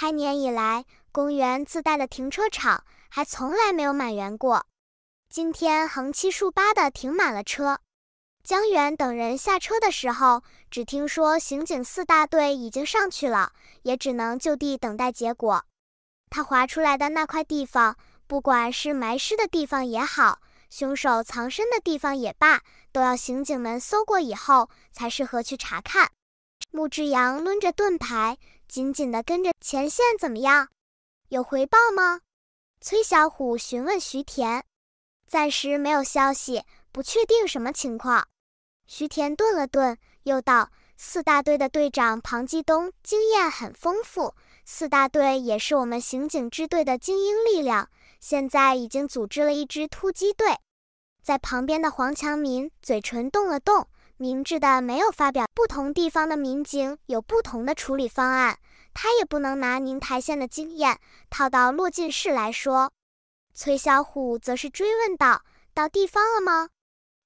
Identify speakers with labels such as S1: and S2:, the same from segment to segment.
S1: 开年以来，公园自带的停车场还从来没有满员过。今天横七竖八的停满了车。江远等人下车的时候，只听说刑警四大队已经上去了，也只能就地等待结果。他划出来的那块地方，不管是埋尸的地方也好，凶手藏身的地方也罢，都要刑警们搜过以后才适合去查看。穆志阳抡着盾牌。紧紧地跟着前线怎么样？有回报吗？崔小虎询问徐田。暂时没有消息，不确定什么情况。徐田顿了顿，又道：“四大队的队长庞继东经验很丰富，四大队也是我们刑警支队的精英力量。现在已经组织了一支突击队。”在旁边的黄强民嘴唇动了动。明智的没有发表。不同地方的民警有不同的处理方案，他也不能拿宁台县的经验套到落进市来说。崔小虎则是追问道：“到地方了吗？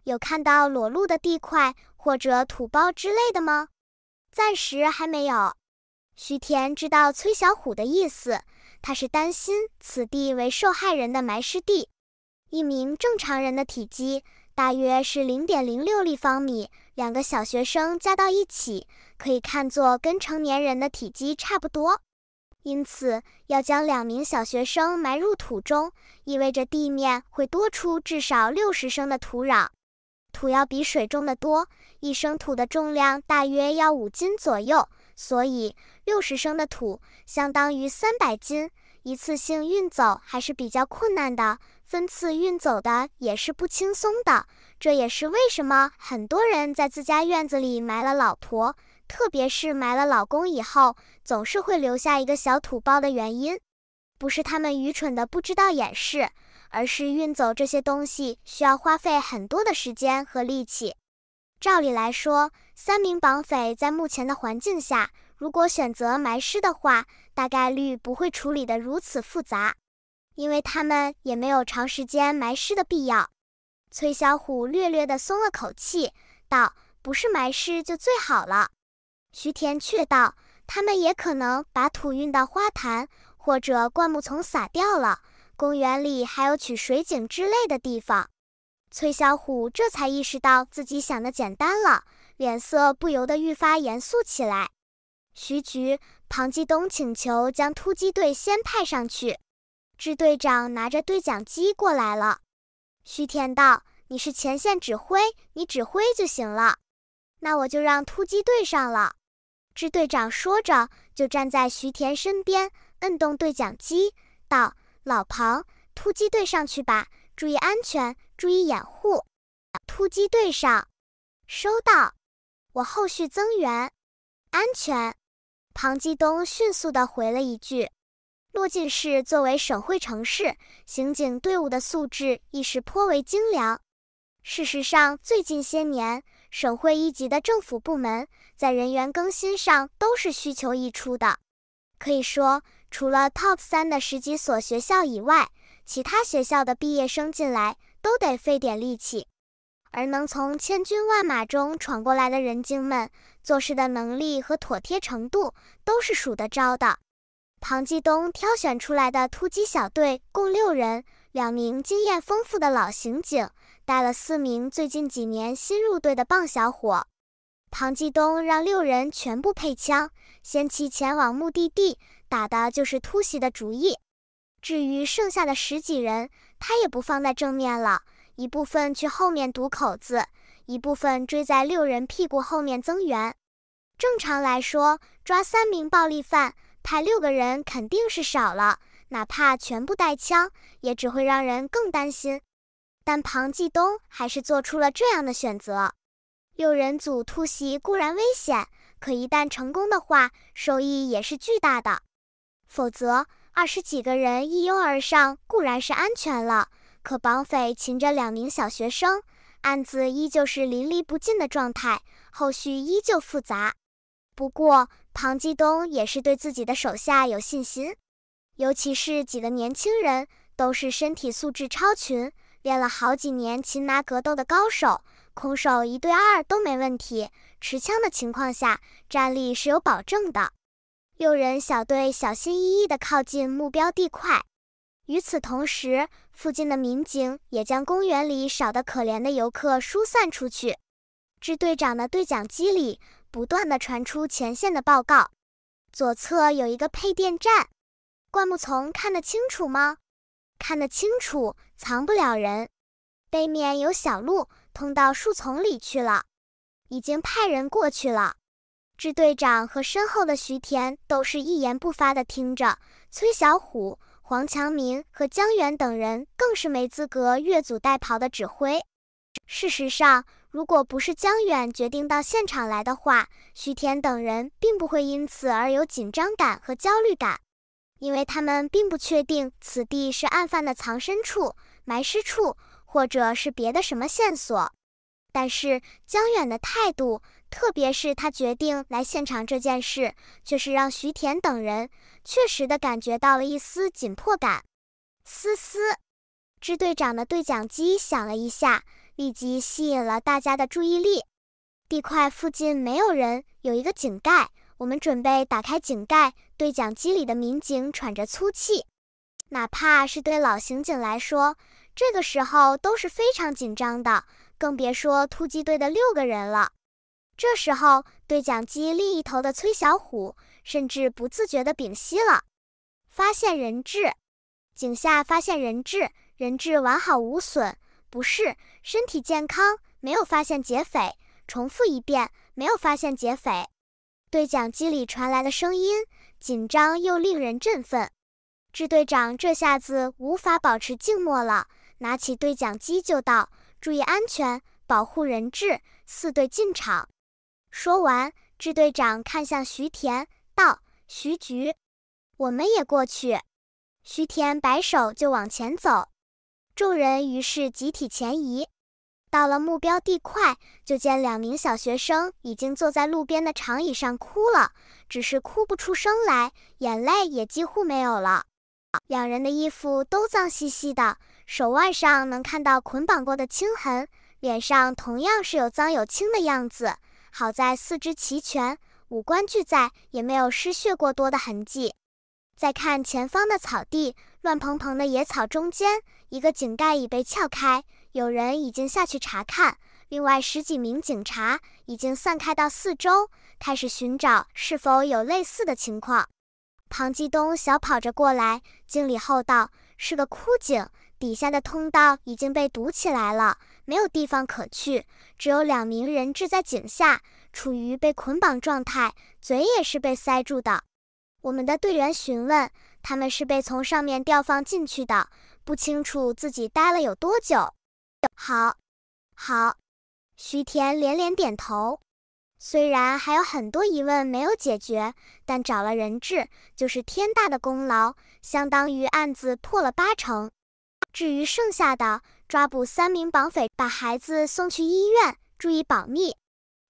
S1: 有看到裸露的地块或者土包之类的吗？”暂时还没有。徐田知道崔小虎的意思，他是担心此地为受害人的埋尸地。一名正常人的体积大约是零点零六立方米。两个小学生加到一起，可以看作跟成年人的体积差不多，因此要将两名小学生埋入土中，意味着地面会多出至少六十升的土壤。土要比水重得多，一升土的重量大约要五斤左右，所以六十升的土相当于三百斤。一次性运走还是比较困难的，分次运走的也是不轻松的。这也是为什么很多人在自家院子里埋了老婆，特别是埋了老公以后，总是会留下一个小土包的原因。不是他们愚蠢的不知道掩饰，而是运走这些东西需要花费很多的时间和力气。照理来说，三名绑匪在目前的环境下。如果选择埋尸的话，大概率不会处理得如此复杂，因为他们也没有长时间埋尸的必要。崔小虎略略地松了口气，道：“不是埋尸就最好了。”徐田却道：“他们也可能把土运到花坛或者灌木丛撒掉了。公园里还有取水井之类的地方。”崔小虎这才意识到自己想的简单了，脸色不由得愈发严肃起来。徐局，庞继东请求将突击队先派上去。支队长拿着对讲机过来了。徐田道：“你是前线指挥，你指挥就行了。”那我就让突击队上了。支队长说着，就站在徐田身边，摁动对讲机道：“老庞，突击队上去吧，注意安全，注意掩护。”突击队上，收到。我后续增援，安全。庞继东迅速地回了一句：“洛进市作为省会城市，刑警队伍的素质亦是颇为精良。事实上，最近些年，省会一级的政府部门在人员更新上都是需求溢出的。可以说，除了 top 三的十几所学校以外，其他学校的毕业生进来都得费点力气。”而能从千军万马中闯过来的人精们，做事的能力和妥帖程度都是数得着的。庞继东挑选出来的突击小队共六人，两名经验丰富的老刑警带了四名最近几年新入队的棒小伙。庞继东让六人全部配枪，先期前往目的地，打的就是突袭的主意。至于剩下的十几人，他也不放在正面了。一部分去后面堵口子，一部分追在六人屁股后面增援。正常来说，抓三名暴力犯，派六个人肯定是少了，哪怕全部带枪，也只会让人更担心。但庞继东还是做出了这样的选择。六人组突袭固然危险，可一旦成功的话，收益也是巨大的。否则，二十几个人一拥而上，固然是安全了。可绑匪擒着两名小学生，案子依旧是淋漓不尽的状态，后续依旧复杂。不过庞继东也是对自己的手下有信心，尤其是几个年轻人，都是身体素质超群，练了好几年擒拿格斗的高手，空手一对二都没问题，持枪的情况下战力是有保证的。六人小队小心翼翼地靠近目标地块。与此同时，附近的民警也将公园里少得可怜的游客疏散出去。支队长的对讲机里不断地传出前线的报告。左侧有一个配电站，灌木丛看得清楚吗？看得清楚，藏不了人。背面有小路，通到树丛里去了。已经派人过去了。支队长和身后的徐田都是一言不发地听着。崔小虎。黄强民和江远等人更是没资格越俎代庖的指挥。事实上，如果不是江远决定到现场来的话，徐天等人并不会因此而有紧张感和焦虑感，因为他们并不确定此地是案犯的藏身处、埋尸处，或者是别的什么线索。但是江远的态度。特别是他决定来现场这件事，却是让徐田等人确实的感觉到了一丝紧迫感。嘶嘶，支队长的对讲机响了一下，立即吸引了大家的注意力。地块附近没有人，有一个井盖，我们准备打开井盖。对讲机里的民警喘着粗气，哪怕是对老刑警来说，这个时候都是非常紧张的，更别说突击队的六个人了。这时候，对讲机另一头的崔小虎甚至不自觉的屏息了。发现人质，井下发现人质，人质完好无损，不是身体健康，没有发现劫匪。重复一遍，没有发现劫匪。对讲机里传来的声音紧张又令人振奋。支队长这下子无法保持静默了，拿起对讲机就道：“注意安全，保护人质。”四队进场。说完，支队长看向徐田，道：“徐局，我们也过去。”徐田摆手就往前走，众人于是集体前移。到了目标地块，就见两名小学生已经坐在路边的长椅上哭了，只是哭不出声来，眼泪也几乎没有了。两人的衣服都脏兮兮的，手腕上能看到捆绑过的青痕，脸上同样是有脏有青的样子。好在四肢齐全，五官俱在，也没有失血过多的痕迹。再看前方的草地，乱蓬蓬的野草中间，一个井盖已被撬开，有人已经下去查看。另外十几名警察已经散开到四周，开始寻找是否有类似的情况。庞继东小跑着过来，敬礼后道：“是个枯井，底下的通道已经被堵起来了。”没有地方可去，只有两名人质在井下处于被捆绑状态，嘴也是被塞住的。我们的队员询问，他们是被从上面吊放进去的，不清楚自己待了有多久。好，好，徐田连连点头。虽然还有很多疑问没有解决，但找了人质就是天大的功劳，相当于案子破了八成。至于剩下的，抓捕三名绑匪，把孩子送去医院，注意保密，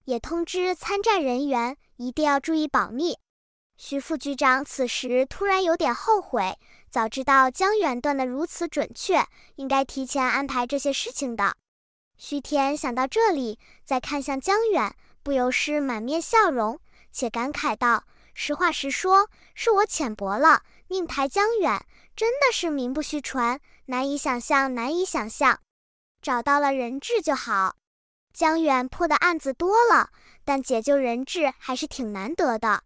S1: 也通知参战人员，一定要注意保密。徐副局长此时突然有点后悔，早知道江远断得如此准确，应该提前安排这些事情的。徐田想到这里，再看向江远，不由是满面笑容，且感慨道：“实话实说，是我浅薄了，宁台江远真的是名不虚传。”难以想象，难以想象。找到了人质就好。江远破的案子多了，但解救人质还是挺难得的。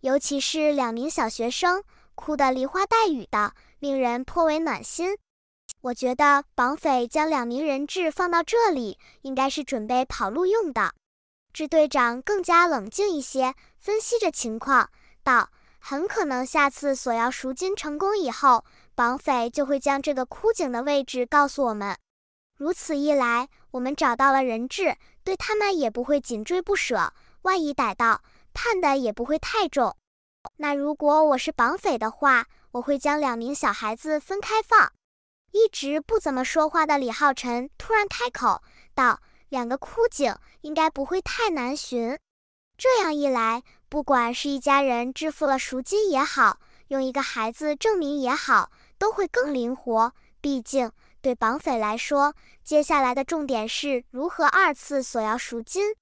S1: 尤其是两名小学生，哭得梨花带雨的，令人颇为暖心。我觉得绑匪将两名人质放到这里，应该是准备跑路用的。支队长更加冷静一些，分析着情况，道。很可能下次索要赎金成功以后，绑匪就会将这个枯井的位置告诉我们。如此一来，我们找到了人质，对他们也不会紧追不舍。万一逮到，判的也不会太重。那如果我是绑匪的话，我会将两名小孩子分开放。一直不怎么说话的李浩辰突然开口道：“两个枯井应该不会太难寻。这样一来。”不管是一家人支付了赎金也好，用一个孩子证明也好，都会更灵活。毕竟对绑匪来说，接下来的重点是如何二次索要赎金。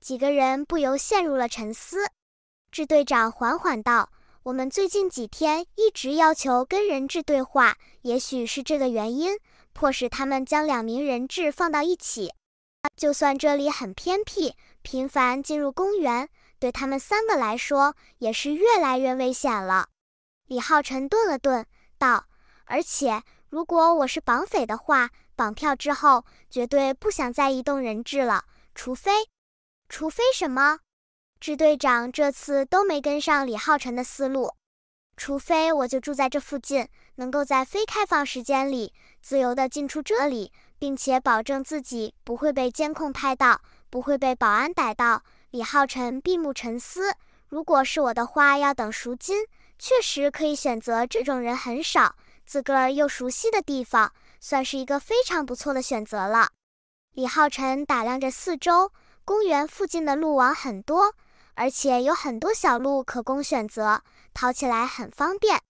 S1: 几个人不由陷入了沉思。支队长缓缓道：“我们最近几天一直要求跟人质对话，也许是这个原因，迫使他们将两名人质放到一起。就算这里很偏僻，频繁进入公园。”对他们三个来说，也是越来越危险了。李浩晨顿了顿，道：“而且，如果我是绑匪的话，绑票之后绝对不想再移动人质了，除非……除非什么？”支队长这次都没跟上李浩晨的思路。除非我就住在这附近，能够在非开放时间里自由地进出这里，并且保证自己不会被监控拍到，不会被保安逮到。李浩辰闭目沉思，如果是我的话，要等赎金，确实可以选择这种人很少、自个儿又熟悉的地方，算是一个非常不错的选择了。李浩辰打量着四周，公园附近的路网很多，而且有很多小路可供选择，逃起来很方便。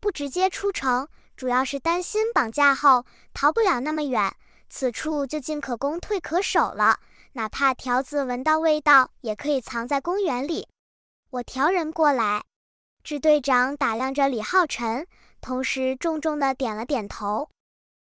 S1: 不直接出城，主要是担心绑架后逃不了那么远，此处就进可攻、退可守了。哪怕条子闻到味道，也可以藏在公园里。我调人过来。支队长打量着李浩辰，同时重重的点了点头。